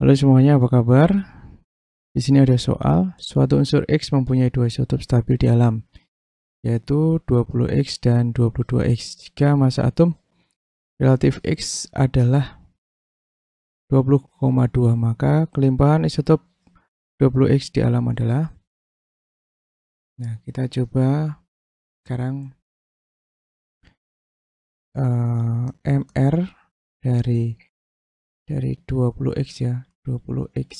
Halo semuanya, apa kabar? Di sini ada soal, suatu unsur X mempunyai dua isotop stabil di alam, yaitu 20X dan 22X. Jika massa atom relatif X adalah 20,2, maka kelimpahan isotop 20X di alam adalah Nah, kita coba sekarang Eh, MR dari dari 20x ya, 20x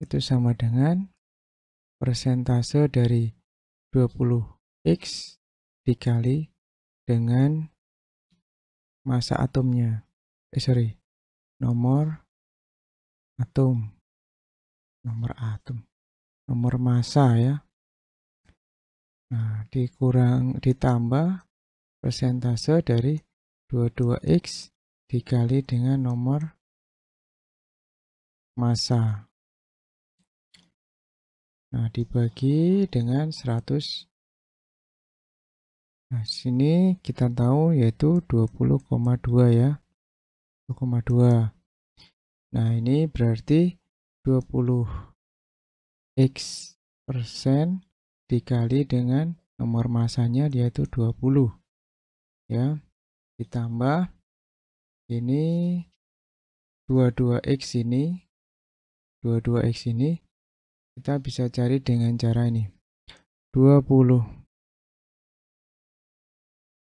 itu sama dengan persentase dari 20x dikali dengan masa atomnya. Eh sorry, nomor atom. Nomor atom. Nomor masa ya. Nah, dikurang ditambah persentase dari 22x dikali dengan nomor massa. Nah, dibagi dengan 100. Nah, sini kita tahu yaitu 20,2 ya. 20,2. Nah, ini berarti 20x persen dikali dengan nomor masanya yaitu 20 ya ditambah ini 22x ini 22x ini kita bisa cari dengan cara ini 20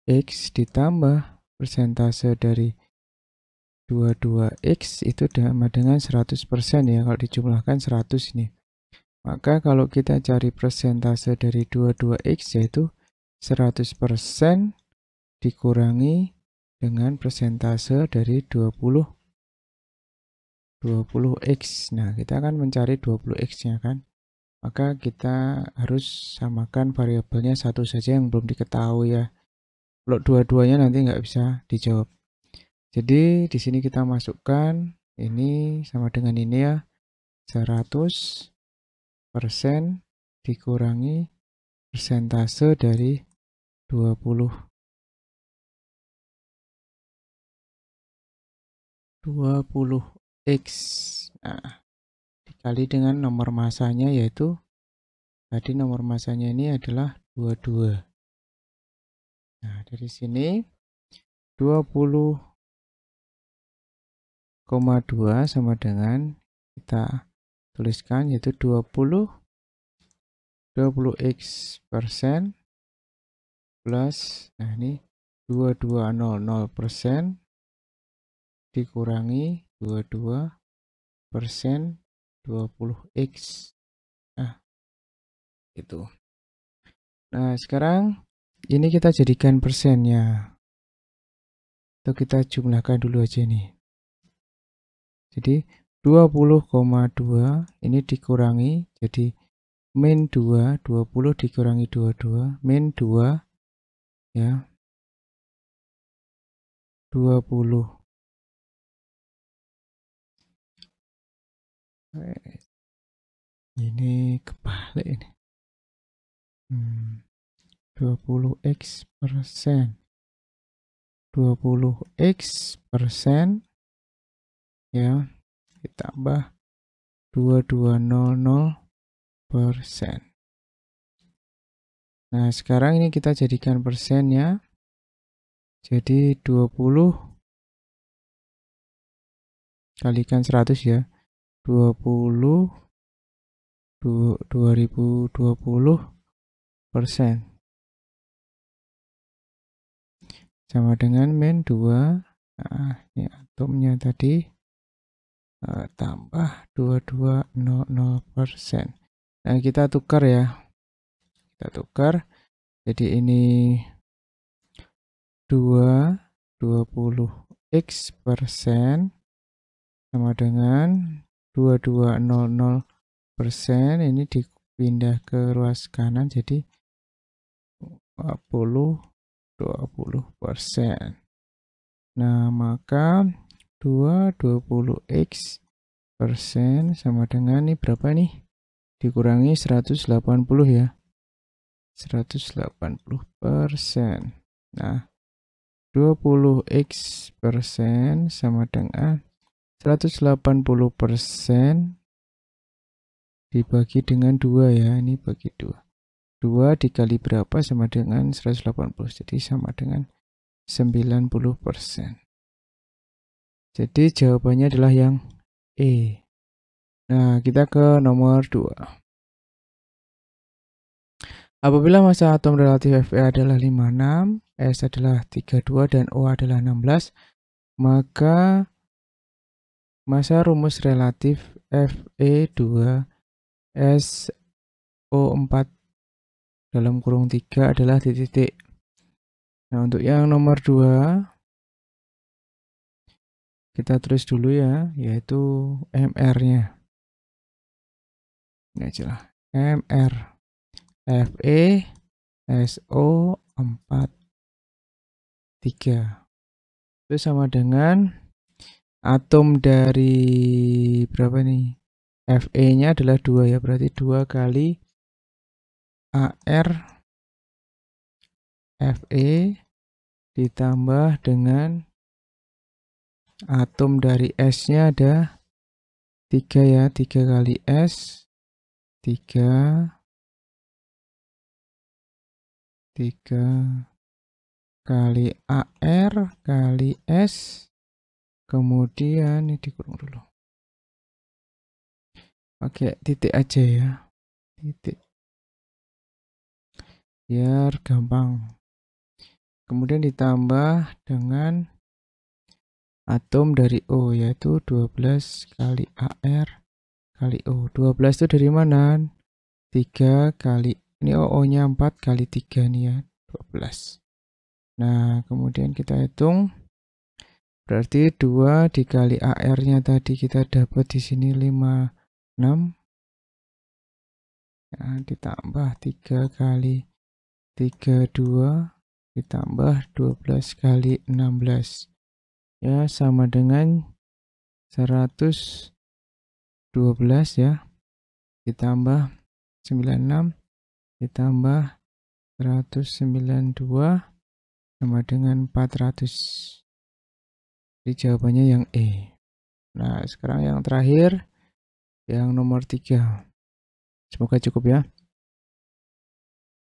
X ditambah persentase dari 22X itu sama dengan 100% ya. Kalau dijumlahkan 100 ini. Maka kalau kita cari persentase dari 22X yaitu 100% dikurangi dengan persentase dari 20 20x. Nah, kita akan mencari 20x-nya kan. Maka kita harus samakan variabelnya satu saja yang belum diketahui ya. Kalau dua-duanya nanti nggak bisa dijawab. Jadi di sini kita masukkan ini sama dengan ini ya. 100 persen dikurangi persentase dari 20 20x. Nah, dikali dengan nomor masanya yaitu tadi nomor masanya ini adalah 22. Nah, dari sini 20,2 sama dengan kita tuliskan yaitu 20 20x persen plus nah ini 2200 persen dikurangi 22 persen 20x. Nah, itu. Nah, sekarang ini kita jadikan persennya. Atau kita jumlahkan dulu aja nih. Jadi 20,2 ini dikurangi jadi min 2 20 dikurangi 22 min 2 ya 20 ini kebalik ini 20x hmm, persen 20x persen ya ditambah 2200 persen nah sekarang ini kita jadikan persen ya jadi 20 kalikan 100 ya 20 2020 persen sama dengan min 2 nah, ini atomnya tadi uh, tambah 2200 persen nah kita tukar ya kita tukar jadi ini 2 20 x persen sama dengan 2200 persen ini dipindah ke ruas kanan jadi 20 20 persen nah maka 220 x persen sama dengan ini berapa nih dikurangi 180 ya 180 persen nah 20x persen sama dengan 180% dibagi dengan 2 ya, ini bagi 2. 2 dikali berapa sama dengan 180, jadi sama dengan 90%. Jadi jawabannya adalah yang E. Nah, kita ke nomor 2. Apabila massa atom relatif Fe adalah 56, S adalah 32, dan O adalah 16, maka Masa rumus relatif FE2 SO4 dalam kurung 3 adalah titik-titik. Nah, untuk yang nomor 2 kita tulis dulu ya, yaitu MR-nya. Ini aja lah. MR FE SO4 3. Itu sama dengan atom dari berapa nih? FE-nya adalah dua ya, berarti dua kali AR FE ditambah dengan atom dari S-nya ada tiga ya, tiga kali S, tiga tiga kali AR kali S, kemudian ini dikurung dulu pakai titik aja ya titik biar gampang kemudian ditambah dengan atom dari O yaitu 12 kali AR kali O 12 itu dari mana 3 kali ini OO nya 4 kali 3 nih ya 12 nah kemudian kita hitung Berarti 2 dikali AR-nya tadi kita dapat di sini 5, 6. Ya, ditambah 3 kali 32 Ditambah 12 kali 16. Ya, sama dengan 112 ya. Ditambah 96. Ditambah 192 sama dengan 400. Jadi jawabannya yang E. Nah, sekarang yang terakhir yang nomor 3. Semoga cukup ya.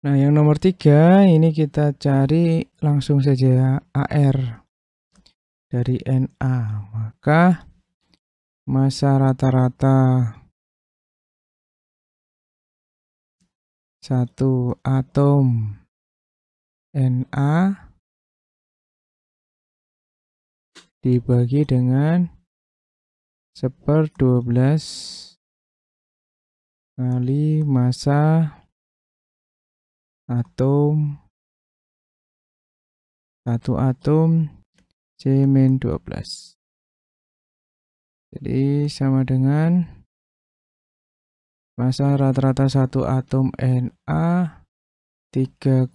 Nah, yang nomor 3 ini kita cari langsung saja AR dari NA. Maka masa rata-rata satu atom NA dibagi dengan seper 12 kali massa atom satu atom C 12 jadi sama dengan massa rata-rata satu atom Na 3,6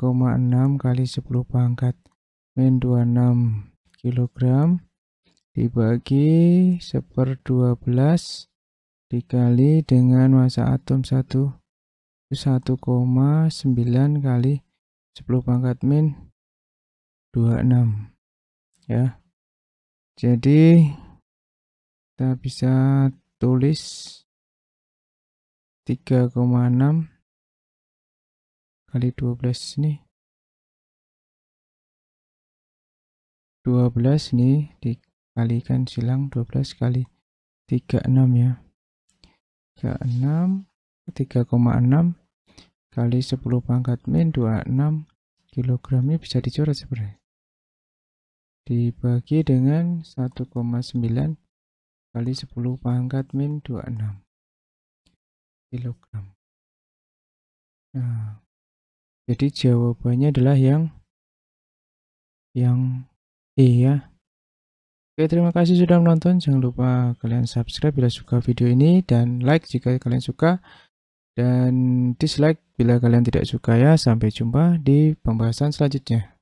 kali 10 pangkat min 26 kilogram dibagi seper 12 dikali dengan massa atom 1 1,9 kali 10 pangkat min 26 ya jadi kita bisa tulis 3,6 kali 12 nih 12 nih kalikan silang 12 kali 36 ya 36 3,6 kali 10 pangkat min 26 ini bisa dicoret sebenarnya dibagi dengan 1,9 kali 10 pangkat min 26 kilogram nah jadi jawabannya adalah yang yang E ya Oke, terima kasih sudah menonton. Jangan lupa kalian subscribe bila suka video ini dan like jika kalian suka dan dislike bila kalian tidak suka ya. Sampai jumpa di pembahasan selanjutnya.